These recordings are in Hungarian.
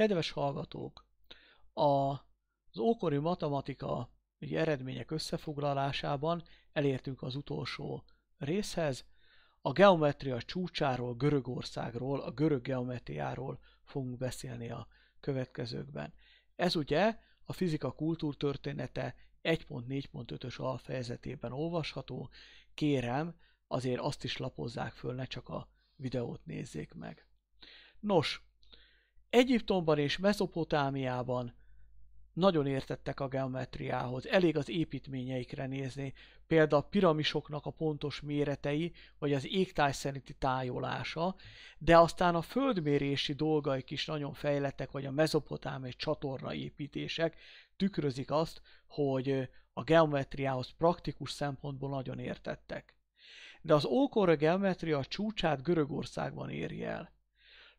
Kedves hallgatók! A, az ókori matematika eredmények összefoglalásában elértünk az utolsó részhez. A geometria csúcsáról, Görögországról, a görög geometriáról fogunk beszélni a következőkben. Ez ugye a fizika kultúrtörténete 1.4.5-ös alfejezetében olvasható. Kérem, azért azt is lapozzák föl, ne csak a videót nézzék meg. Nos, Egyiptomban és Mezopotámiában nagyon értettek a geometriához, elég az építményeikre nézni, például a piramisoknak a pontos méretei, vagy az égtáj szerinti tájolása, de aztán a földmérési dolgaik is nagyon fejlettek, vagy a csatorna csatornaépítések tükrözik azt, hogy a geometriához praktikus szempontból nagyon értettek. De az a geometria a csúcsát Görögországban éri el.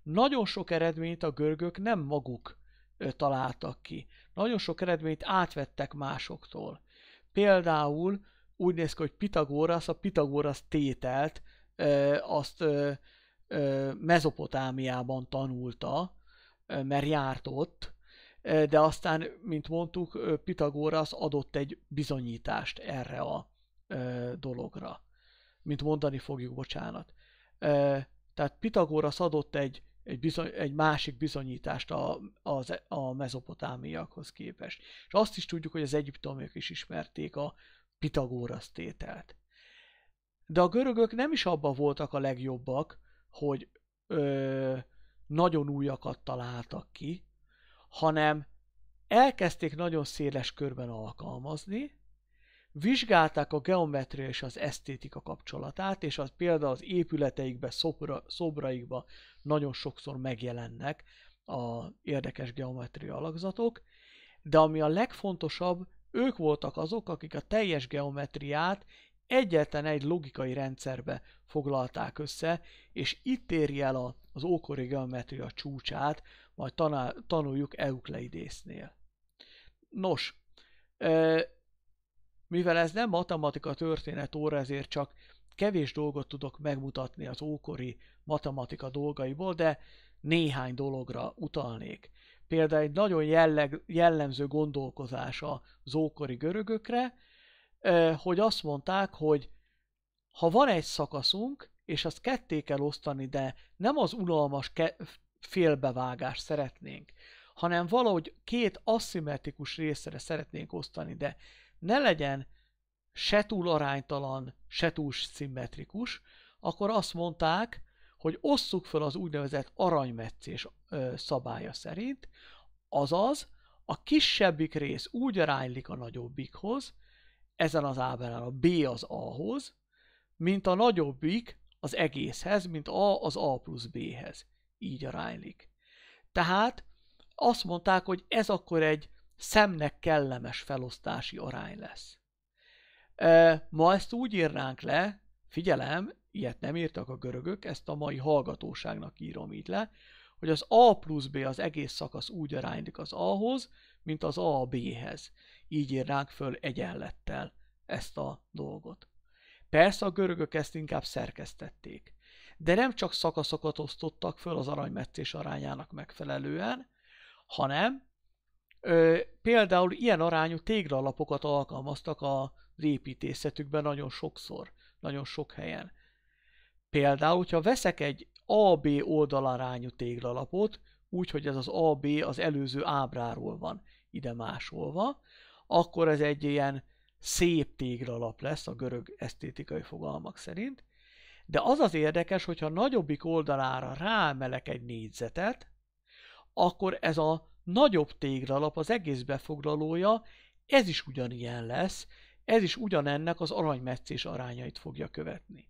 Nagyon sok eredményt a görögök nem maguk találtak ki. Nagyon sok eredményt átvettek másoktól. Például úgy néz ki, hogy Pitagórasz a Pitagórasz tételt azt Mezopotámiában tanulta, mert járt ott, de aztán, mint mondtuk, Pitagórasz adott egy bizonyítást erre a dologra. Mint mondani fogjuk, bocsánat. Tehát Pitagórasz adott egy egy, bizony, egy másik bizonyítást a, a, e, a mezopotámiakhoz képest. És azt is tudjuk, hogy az egyiptomiak is ismerték a Pitagórasz tételt. De a görögök nem is abban voltak a legjobbak, hogy ö, nagyon újakat találtak ki, hanem elkezdték nagyon széles körben alkalmazni, Vizsgálták a geometria és az esztétika kapcsolatát, és az például az épületeikbe, szobra, szobraikba nagyon sokszor megjelennek a érdekes geometria alakzatok, de ami a legfontosabb, ők voltak azok, akik a teljes geometriát egyetlen egy logikai rendszerbe foglalták össze, és itt éri el az ókori geometria csúcsát, majd tanál, tanuljuk Eukleidésznél. Nos, mivel ez nem matematika történet óra, ezért csak kevés dolgot tudok megmutatni az ókori matematika dolgaiból, de néhány dologra utalnék. Például egy nagyon jelleg, jellemző gondolkozás az ókori görögökre, hogy azt mondták, hogy ha van egy szakaszunk, és azt ketté kell osztani, de nem az unalmas félbevágást szeretnénk, hanem valahogy két aszimmetrikus részre szeretnénk osztani, de ne legyen se túl aránytalan, se túl szimmetrikus, akkor azt mondták, hogy osszuk fel az úgynevezett aranymetszés szabálya szerint, azaz a kisebbik rész úgy aránylik a nagyobbikhoz, ezen az ábrán a B az A-hoz, mint a nagyobbik az egészhez, mint A az A plusz B-hez. Így aránylik. Tehát azt mondták, hogy ez akkor egy szemnek kellemes felosztási arány lesz. Ma ezt úgy írnánk le, figyelem, ilyet nem írtak a görögök, ezt a mai hallgatóságnak írom így le, hogy az A plusz B az egész szakasz úgy aránylik az A-hoz, mint az A a B-hez. Így írnánk föl egyenlettel ezt a dolgot. Persze a görögök ezt inkább szerkesztették. De nem csak szakaszokat osztottak föl az aranymetszés arányának megfelelően, hanem Ö, például ilyen arányú téglalapokat alkalmaztak az építészetükben nagyon sokszor, nagyon sok helyen. Például, hogyha veszek egy AB oldalarányú téglalapot, úgyhogy ez az AB az előző ábráról van ide másolva, akkor ez egy ilyen szép téglalap lesz a görög esztétikai fogalmak szerint, de az az érdekes, hogyha nagyobbik oldalára rámelek egy négyzetet, akkor ez a nagyobb téglalap az egész befoglalója, ez is ugyanilyen lesz, ez is ugyanennek az aranymetszés arányait fogja követni.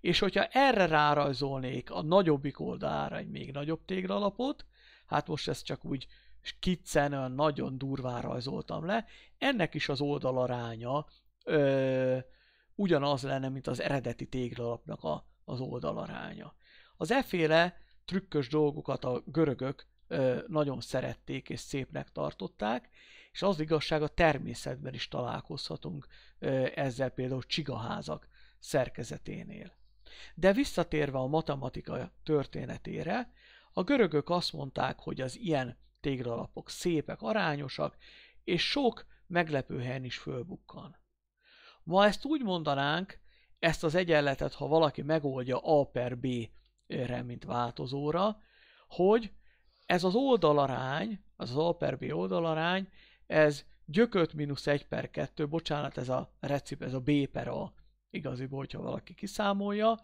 És hogyha erre rárajzolnék a nagyobbik oldalára egy még nagyobb téglalapot, hát most ezt csak úgy skiccen, nagyon durván rajzoltam le, ennek is az oldalaránya ö, ugyanaz lenne, mint az eredeti téglalapnak a, az oldalaránya. Az e-féle trükkös dolgokat a görögök nagyon szerették és szépnek tartották, és az igazság a természetben is találkozhatunk ezzel például csigaházak szerkezeténél. De visszatérve a matematika történetére, a görögök azt mondták, hogy az ilyen téglalapok szépek, arányosak, és sok meglepő helyen is fölbukkan. Ma ezt úgy mondanánk, ezt az egyenletet, ha valaki megoldja A per B-re, mint változóra, hogy ez az oldalarány, az az A per B oldalarány, ez gyököt mínusz 1 per 2, bocsánat, ez a, recip, ez a B per A, igaziból, hogyha valaki kiszámolja,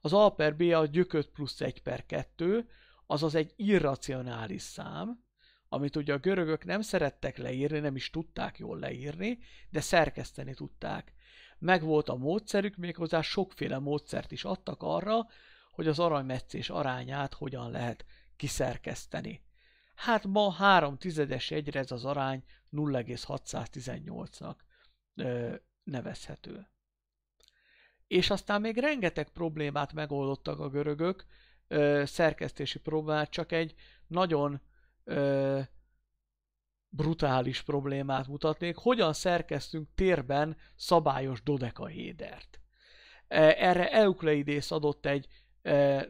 az A per B a gyököt plusz 1 per 2, azaz egy irracionális szám, amit ugye a görögök nem szerettek leírni, nem is tudták jól leírni, de szerkeszteni tudták. Megvolt a módszerük, méghozzá sokféle módszert is adtak arra, hogy az aranymetszés arányát hogyan lehet kiszerkeszteni. Hát ma három tizedes egyre ez az arány 0,618-nak nevezhető. És aztán még rengeteg problémát megoldottak a görögök, ö, szerkesztési problémát, csak egy nagyon ö, brutális problémát mutatnék, hogyan szerkesztünk térben szabályos dodekahédert. Erre Eukleidész adott egy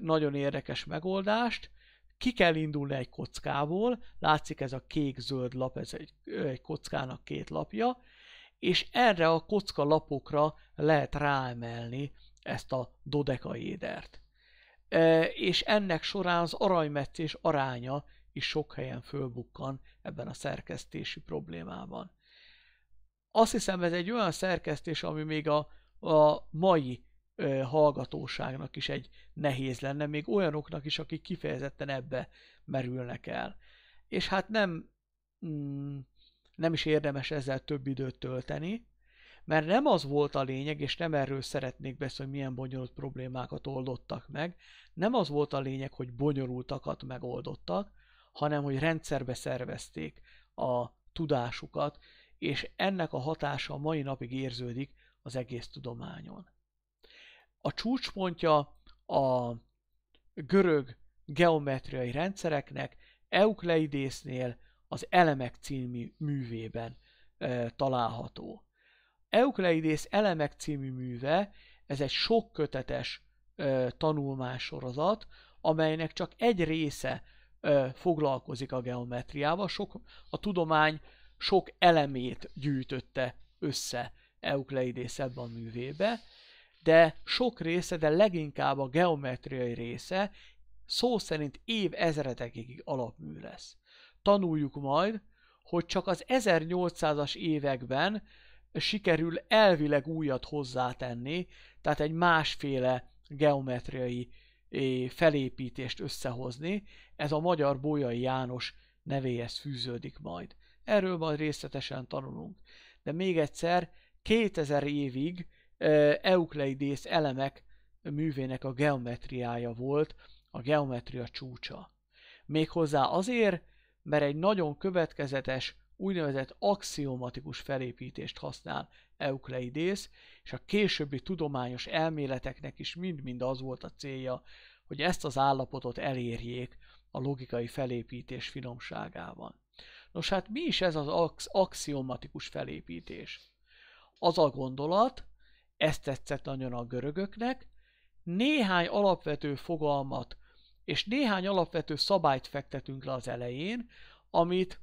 nagyon érdekes megoldást, ki kell indulni egy kockából, látszik ez a kék-zöld lap, ez egy, egy kockának két lapja, és erre a kocka lapokra lehet ráemelni ezt a dodekaédert. E, és ennek során az aranymetszés aránya is sok helyen fölbukkan ebben a szerkesztési problémában. Azt hiszem ez egy olyan szerkesztés, ami még a, a mai hallgatóságnak is egy nehéz lenne, még olyanoknak is, akik kifejezetten ebbe merülnek el. És hát nem, mm, nem is érdemes ezzel több időt tölteni, mert nem az volt a lényeg, és nem erről szeretnék beszélni, hogy milyen bonyolult problémákat oldottak meg, nem az volt a lényeg, hogy bonyolultakat megoldottak, hanem hogy rendszerbe szervezték a tudásukat, és ennek a hatása a mai napig érződik az egész tudományon a csúcspontja a görög geometriai rendszereknek Eucleidésznél az Elemek című művében e, található. Eucleidész Elemek című műve, ez egy sok kötetes e, tanulmásorozat, amelynek csak egy része e, foglalkozik a geometriával, sok, a tudomány sok elemét gyűjtötte össze Eucleidész ebben a művébe, de sok része, de leginkább a geometriai része szó szerint év ezredekig alapmű lesz. Tanuljuk majd, hogy csak az 1800-as években sikerül elvileg újat hozzátenni, tehát egy másféle geometriai felépítést összehozni. Ez a magyar Bolyai János nevéhez fűződik majd. Erről majd részletesen tanulunk. De még egyszer, 2000 évig Eukleidész elemek művének a geometriája volt, a geometria csúcsa. Méghozzá azért, mert egy nagyon következetes, úgynevezett axiomatikus felépítést használ Eukleidész, és a későbbi tudományos elméleteknek is mind-mind az volt a célja, hogy ezt az állapotot elérjék a logikai felépítés finomságában. Nos hát mi is ez az ax- axiomatikus felépítés? Az a gondolat, ez tetszett nagyon a görögöknek, néhány alapvető fogalmat és néhány alapvető szabályt fektetünk le az elején, amit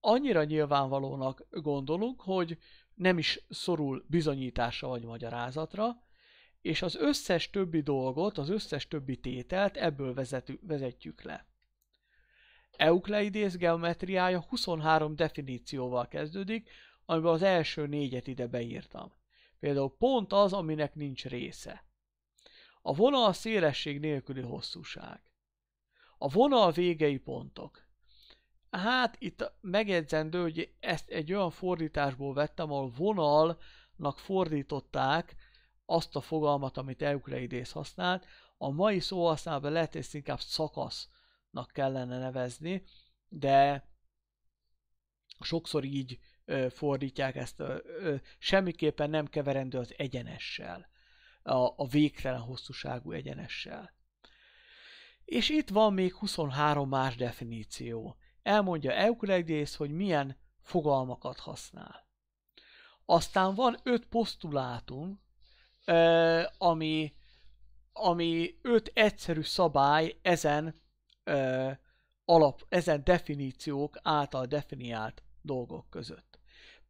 annyira nyilvánvalónak gondolunk, hogy nem is szorul bizonyításra vagy magyarázatra, és az összes többi dolgot, az összes többi tételt ebből vezetjük, le. Eukleidész geometriája 23 definícióval kezdődik, amiben az első négyet ide beírtam. Például pont az, aminek nincs része. A vonal szélesség nélküli hosszúság. A vonal végei pontok. Hát itt megjegyzendő, hogy ezt egy olyan fordításból vettem, ahol vonalnak fordították azt a fogalmat, amit Eukleidész használt. A mai szóhasználban lehet ezt inkább szakasznak kellene nevezni, de sokszor így fordítják ezt, semmiképpen nem keverendő az egyenessel, a, a végtelen hosszúságú egyenessel. És itt van még 23 más definíció. Elmondja Euclides, hogy milyen fogalmakat használ. Aztán van öt posztulátum, ami, ami öt egyszerű szabály ezen alap, ezen definíciók által definiált dolgok között.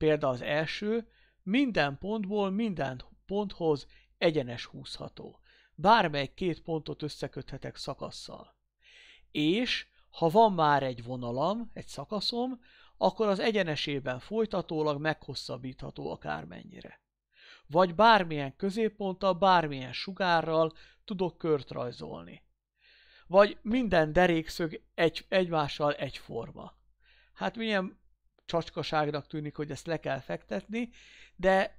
Példa az első, minden pontból minden ponthoz egyenes húzható. Bármely két pontot összeköthetek szakasszal. És ha van már egy vonalam, egy szakaszom, akkor az egyenesében folytatólag meghosszabbítható akármennyire. Vagy bármilyen középponttal, bármilyen sugárral tudok kört rajzolni. Vagy minden derékszög egy, egymással egyforma. Hát milyen csacskaságnak tűnik, hogy ezt le kell fektetni, de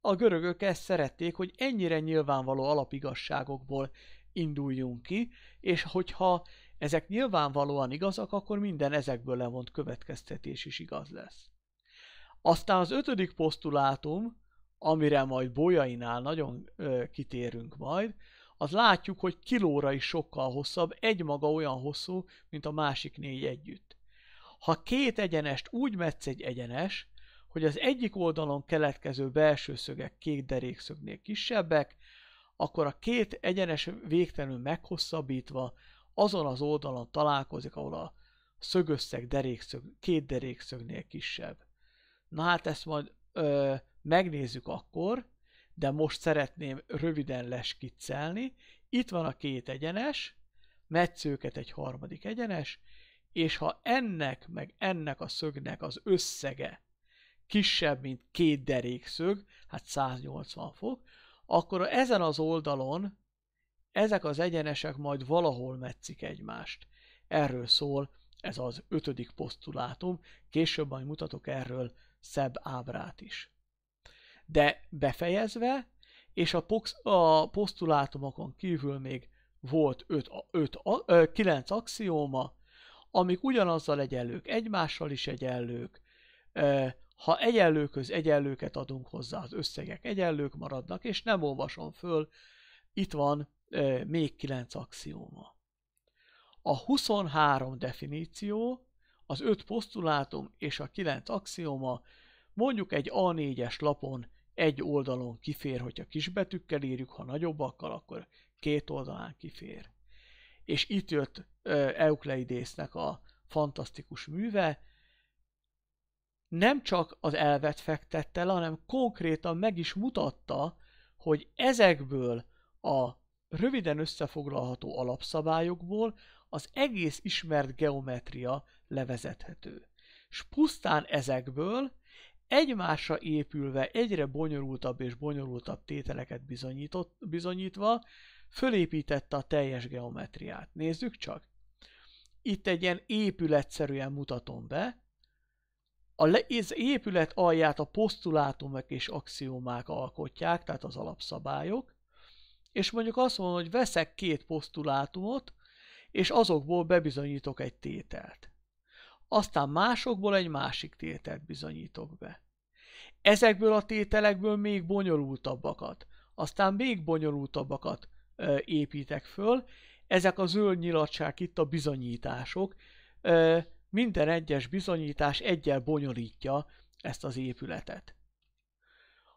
a görögök ezt szerették, hogy ennyire nyilvánvaló alapigasságokból induljunk ki, és hogyha ezek nyilvánvalóan igazak, akkor minden ezekből levont következtetés is igaz lesz. Aztán az ötödik posztulátum, amire majd bolyainál nagyon ö, kitérünk majd, az látjuk, hogy kilóra is sokkal hosszabb, egy maga olyan hosszú, mint a másik négy együtt. Ha két egyenest úgy metsz egy egyenes, hogy az egyik oldalon keletkező belső szögek két derékszögnél kisebbek, akkor a két egyenes végtelenül meghosszabbítva azon az oldalon találkozik, ahol a szögösszeg derékszög, két derékszögnél kisebb. Na hát ezt majd ö, megnézzük akkor, de most szeretném röviden leskiccelni. Itt van a két egyenes, metsz őket egy harmadik egyenes, és ha ennek meg ennek a szögnek az összege kisebb, mint két derékszög, hát 180 fok, akkor ezen az oldalon ezek az egyenesek majd valahol metszik egymást. Erről szól ez az ötödik posztulátum, később majd mutatok erről szebb ábrát is. De befejezve, és a, pox, a posztulátumokon kívül még volt öt 5, 9 axióma, amik ugyanazzal egyenlők, egymással is egyenlők, ha egyenlőköz egyenlőket adunk hozzá, az összegek egyenlők maradnak, és nem olvasom föl, itt van még kilenc axióma. A 23 definíció, az 5 posztulátum és a 9 axióma mondjuk egy A4-es lapon egy oldalon kifér, hogyha kisbetűkkel írjuk, ha nagyobbakkal, akkor két oldalán kifér és itt jött Eukleidésznek a fantasztikus műve, nem csak az elvet fektette le, hanem konkrétan meg is mutatta, hogy ezekből a röviden összefoglalható alapszabályokból az egész ismert geometria levezethető. És pusztán ezekből egymásra épülve egyre bonyolultabb és bonyolultabb tételeket bizonyítva, Fölépítette a teljes geometriát. Nézzük csak. Itt egy ilyen épületszerűen mutatom be. A Az épület alját a posztulátumok és axiomák alkotják, tehát az alapszabályok. És mondjuk azt mondom, hogy veszek két posztulátumot, és azokból bebizonyítok egy tételt. Aztán másokból egy másik tételt bizonyítok be. Ezekből a tételekből még bonyolultabbakat, aztán még bonyolultabbakat, építek föl. Ezek a zöld nyilatság itt a bizonyítások. Minden egyes bizonyítás egyel bonyolítja ezt az épületet.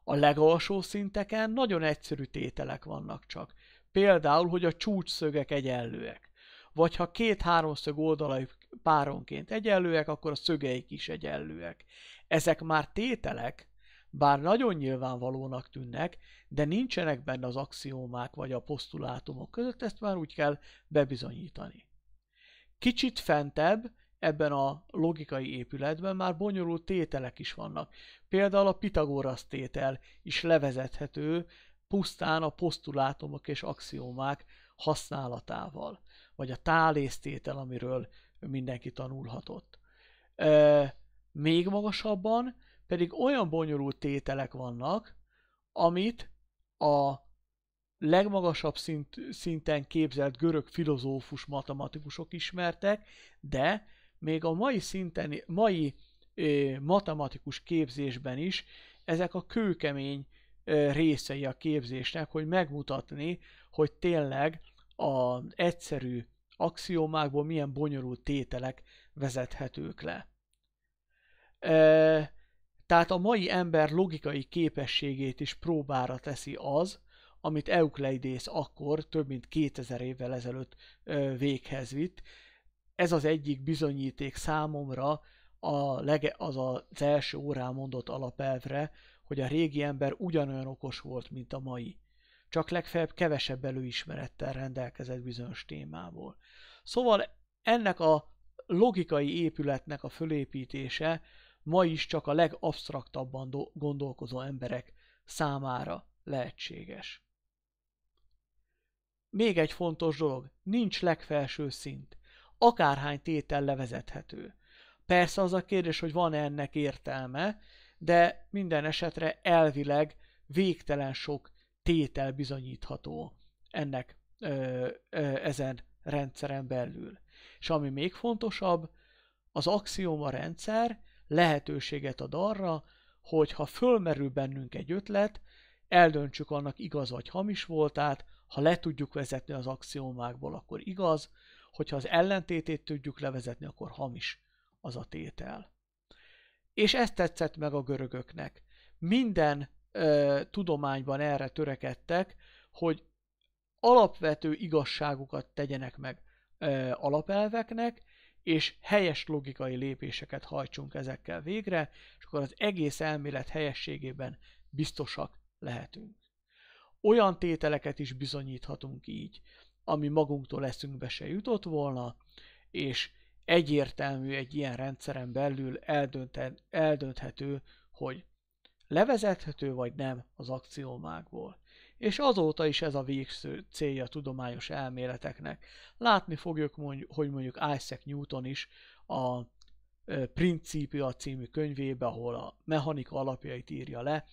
A legalsó szinteken nagyon egyszerű tételek vannak csak. Például, hogy a csúcsszögek egyenlőek. Vagy ha két-háromszög oldalai páronként egyenlőek, akkor a szögeik is egyenlőek. Ezek már tételek, bár nagyon nyilvánvalónak tűnnek, de nincsenek benne az axiómák vagy a posztulátumok között, ezt már úgy kell bebizonyítani. Kicsit fentebb, ebben a logikai épületben már bonyolult tételek is vannak. Például a Pitagorasz tétel is levezethető pusztán a posztulátumok és axiómák használatával, vagy a tálésztétel, amiről mindenki tanulhatott. még magasabban pedig olyan bonyolult tételek vannak, amit a legmagasabb szint, szinten képzelt görög filozófus matematikusok ismertek, de még a mai szinten, mai ö, matematikus képzésben is ezek a kőkemény ö, részei a képzésnek, hogy megmutatni, hogy tényleg az egyszerű axiomákból milyen bonyolult tételek vezethetők le. Ö, tehát a mai ember logikai képességét is próbára teszi az, amit Eukleidész akkor, több mint 2000 évvel ezelőtt véghez vitt. Ez az egyik bizonyíték számomra a lege, az az első órán mondott alapelvre, hogy a régi ember ugyanolyan okos volt, mint a mai. Csak legfeljebb kevesebb előismerettel rendelkezett bizonyos témából. Szóval ennek a logikai épületnek a fölépítése ma is csak a legabsztraktabban gondolkozó emberek számára lehetséges. Még egy fontos dolog, nincs legfelső szint. Akárhány tétel levezethető. Persze az a kérdés, hogy van-e ennek értelme, de minden esetre elvileg végtelen sok tétel bizonyítható ennek ö, ö, ezen rendszeren belül. És ami még fontosabb, az axioma rendszer lehetőséget ad arra, hogy ha fölmerül bennünk egy ötlet, eldöntsük annak igaz vagy hamis voltát, ha le tudjuk vezetni az axiomákból, akkor igaz, hogyha az ellentétét tudjuk levezetni, akkor hamis az a tétel. És ezt tetszett meg a görögöknek. Minden ö, tudományban erre törekedtek, hogy alapvető igazságukat tegyenek meg ö, alapelveknek, és helyes logikai lépéseket hajtsunk ezekkel végre, és akkor az egész elmélet helyességében biztosak lehetünk. Olyan tételeket is bizonyíthatunk így, ami magunktól eszünkbe se jutott volna, és egyértelmű egy ilyen rendszeren belül eldönthető, hogy levezethető vagy nem az akciómákból. És azóta is ez a végső célja tudományos elméleteknek. Látni fogjuk, hogy mondjuk Isaac Newton is a Principia című könyvébe, ahol a mechanika alapjait írja le,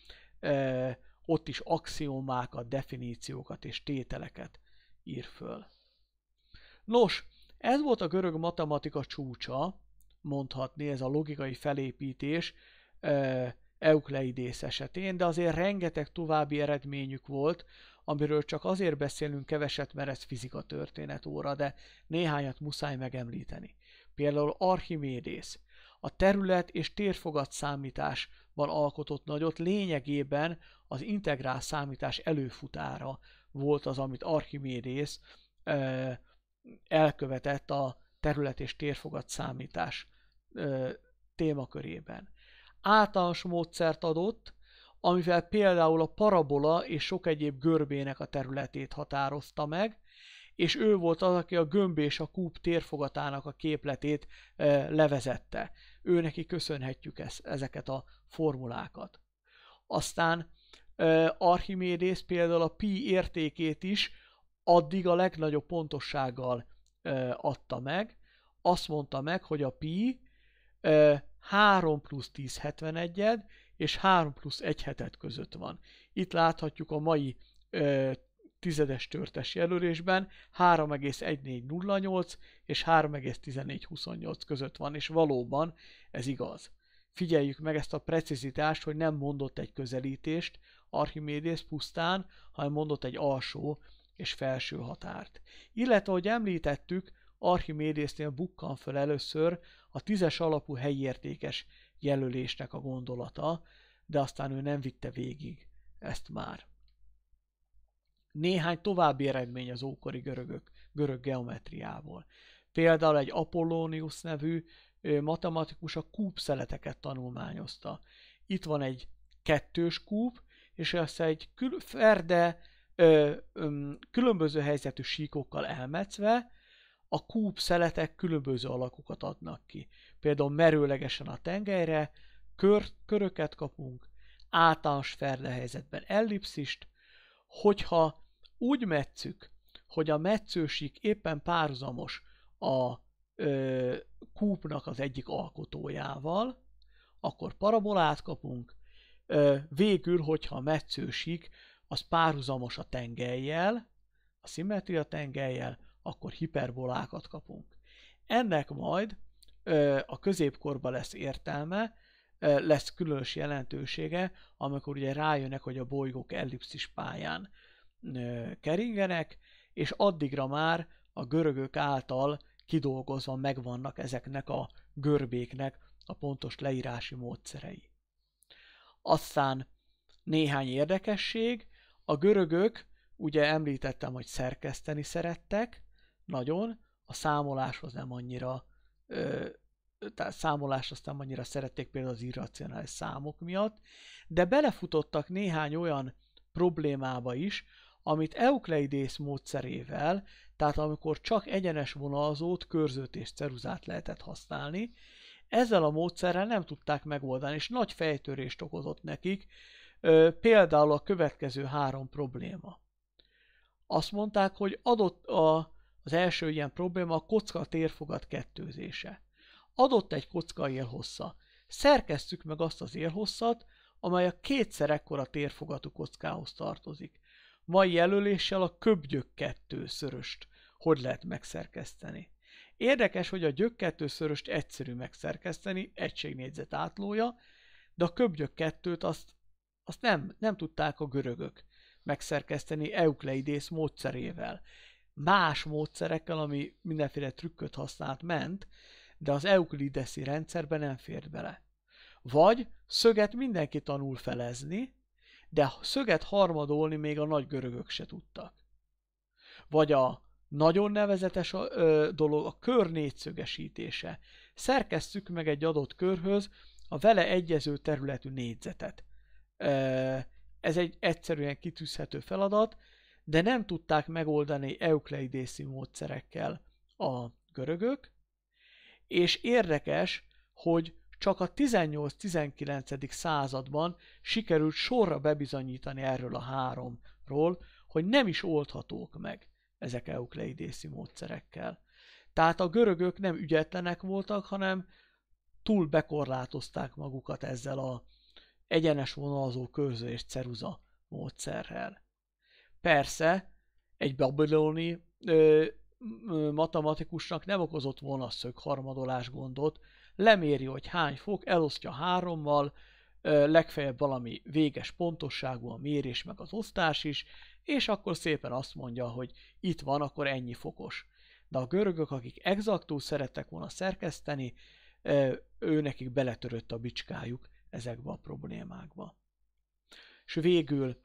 ott is axiomákat, definíciókat és tételeket ír föl. Nos, ez volt a görög matematika csúcsa, mondhatni, ez a logikai felépítés, Eukleidész esetén, de azért rengeteg további eredményük volt, amiről csak azért beszélünk keveset, mert ez fizika történet óra, de néhányat muszáj megemlíteni. Például Archimédész. A terület és térfogat számításban alkotott nagyot lényegében az integrál számítás előfutára volt az, amit Archimédész ö, elkövetett a terület és térfogat számítás ö, témakörében általános módszert adott, amivel például a parabola és sok egyéb görbének a területét határozta meg, és ő volt az, aki a gömb és a kúp térfogatának a képletét e, levezette. Ő neki köszönhetjük ezeket a formulákat. Aztán e, Archimédész például a pi értékét is addig a legnagyobb pontossággal e, adta meg. Azt mondta meg, hogy a pi 3 plusz 10 71-ed és 3 plusz 1 hetet között van. Itt láthatjuk a mai ö, tizedes törtes jelölésben 3,1408 és 3,1428 között van, és valóban ez igaz. Figyeljük meg ezt a precizitást, hogy nem mondott egy közelítést Archimédész pusztán, hanem mondott egy alsó és felső határt. Illetve, ahogy említettük, Archimédésznél bukkan föl először a tízes alapú helyértékes jelölésnek a gondolata, de aztán ő nem vitte végig ezt már. Néhány további eredmény az ókori görögök, görög geometriából. Például egy Apollonius nevű matematikus a kúp szeleteket tanulmányozta. Itt van egy kettős kúp, és ezt egy kül- ferde ö, ö, különböző helyzetű síkokkal elmetve a kúp szeletek különböző alakokat adnak ki. Például merőlegesen a tengelyre, kör, köröket kapunk, általános helyzetben ellipszist, hogyha úgy metszük, hogy a metszősik éppen párhuzamos a ö, kúpnak az egyik alkotójával, akkor parabolát kapunk, ö, végül, hogyha a metszősik az párhuzamos a tengelyjel, a szimmetria tengelyjel, akkor hiperbolákat kapunk. Ennek majd a középkorban lesz értelme, lesz különös jelentősége, amikor ugye rájönnek, hogy a bolygók ellipszis pályán keringenek, és addigra már a görögök által kidolgozva megvannak ezeknek a görbéknek a pontos leírási módszerei. Aztán néhány érdekesség, a görögök, ugye említettem, hogy szerkeszteni szerettek, nagyon, a számoláshoz nem annyira, ö, tehát azt nem annyira szerették például az irracionális számok miatt, de belefutottak néhány olyan problémába is, amit Eukleidész módszerével, tehát amikor csak egyenes vonalzót, körzőt és ceruzát lehetett használni, ezzel a módszerrel nem tudták megoldani, és nagy fejtörést okozott nekik, például a következő három probléma. Azt mondták, hogy adott a, az első ilyen probléma a kocka térfogat kettőzése. Adott egy kocka élhossza. Szerkeztük meg azt az élhosszat, amely a kétszer ekkora térfogatú kockához tartozik. Mai jelöléssel a köbgyök kettőszöröst hogy lehet megszerkeszteni. Érdekes, hogy a gyök kettőszöröst egyszerű megszerkeszteni, egységnégyzet átlója, de a köbgyök kettőt azt, azt nem, nem tudták a görögök megszerkeszteni Eukleidész módszerével más módszerekkel, ami mindenféle trükköt használt, ment, de az euklideszi rendszerben nem fért bele. Vagy szöget mindenki tanul felezni, de szöget harmadolni még a nagy görögök se tudtak. Vagy a nagyon nevezetes dolog a kör négyszögesítése. Szerkesztük meg egy adott körhöz a vele egyező területű négyzetet. ez egy egyszerűen kitűzhető feladat, de nem tudták megoldani eukleidészi módszerekkel a görögök, és érdekes, hogy csak a 18-19. században sikerült sorra bebizonyítani erről a háromról, hogy nem is oldhatók meg ezek eukleidészi módszerekkel. Tehát a görögök nem ügyetlenek voltak, hanem túl bekorlátozták magukat ezzel a egyenes vonalazó körző és ceruza módszerrel. Persze, egy babiloni ö, ö, matematikusnak nem okozott volna szögharmadolás gondot, leméri, hogy hány fok, elosztja hárommal, ö, legfeljebb valami véges pontosságú a mérés meg az osztás is, és akkor szépen azt mondja, hogy itt van, akkor ennyi fokos. De a görögök, akik exaktul szerettek volna szerkeszteni, ö, ő nekik beletörött a bicskájuk ezekbe a problémákba. És végül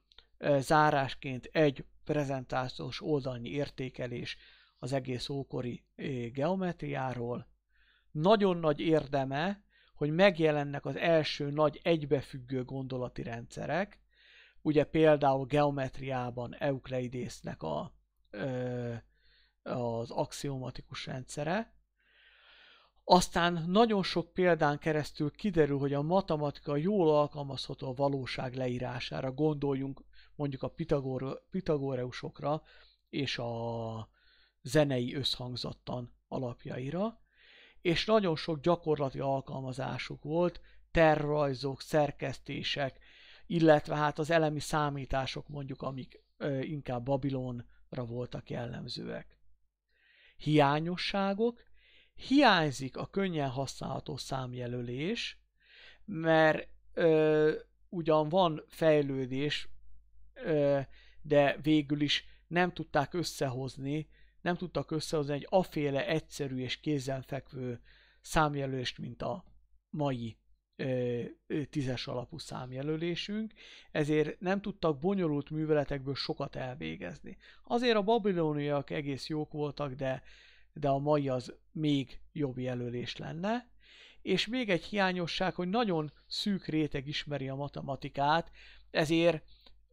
zárásként egy prezentációs oldalnyi értékelés az egész ókori geometriáról. Nagyon nagy érdeme, hogy megjelennek az első nagy egybefüggő gondolati rendszerek, ugye például geometriában Eukleidésznek a, az axiomatikus rendszere, aztán nagyon sok példán keresztül kiderül, hogy a matematika jól alkalmazható a valóság leírására. Gondoljunk mondjuk a pitagor, Pitagoreusokra és a zenei összhangzattan alapjaira, és nagyon sok gyakorlati alkalmazásuk volt, tervrajzok, szerkesztések, illetve hát az elemi számítások mondjuk, amik ö, inkább Babilonra voltak jellemzőek. Hiányosságok, hiányzik a könnyen használható számjelölés, mert ö, ugyan van fejlődés de végül is nem tudták összehozni, nem tudtak összehozni egy aféle egyszerű és kézenfekvő számjelölést, mint a mai tízes alapú számjelölésünk, ezért nem tudtak bonyolult műveletekből sokat elvégezni. Azért a babiloniak egész jók voltak, de, de a mai az még jobb jelölés lenne. És még egy hiányosság, hogy nagyon szűk réteg ismeri a matematikát, ezért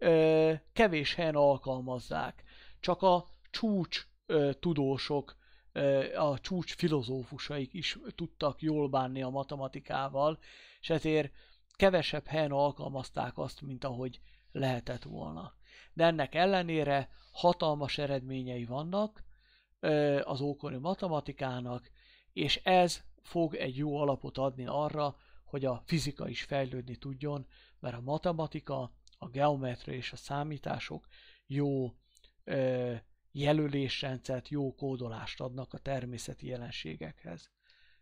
ö, kevés helyen alkalmazzák. Csak a csúcs ö, tudósok, ö, a csúcs filozófusaik is tudtak jól bánni a matematikával, és ezért kevesebb helyen alkalmazták azt, mint ahogy lehetett volna. De ennek ellenére hatalmas eredményei vannak az ókori matematikának, és ez fog egy jó alapot adni arra, hogy a fizika is fejlődni tudjon, mert a matematika a geometria és a számítások jó ö, jelölésrendszert, jó kódolást adnak a természeti jelenségekhez.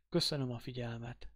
Köszönöm a figyelmet!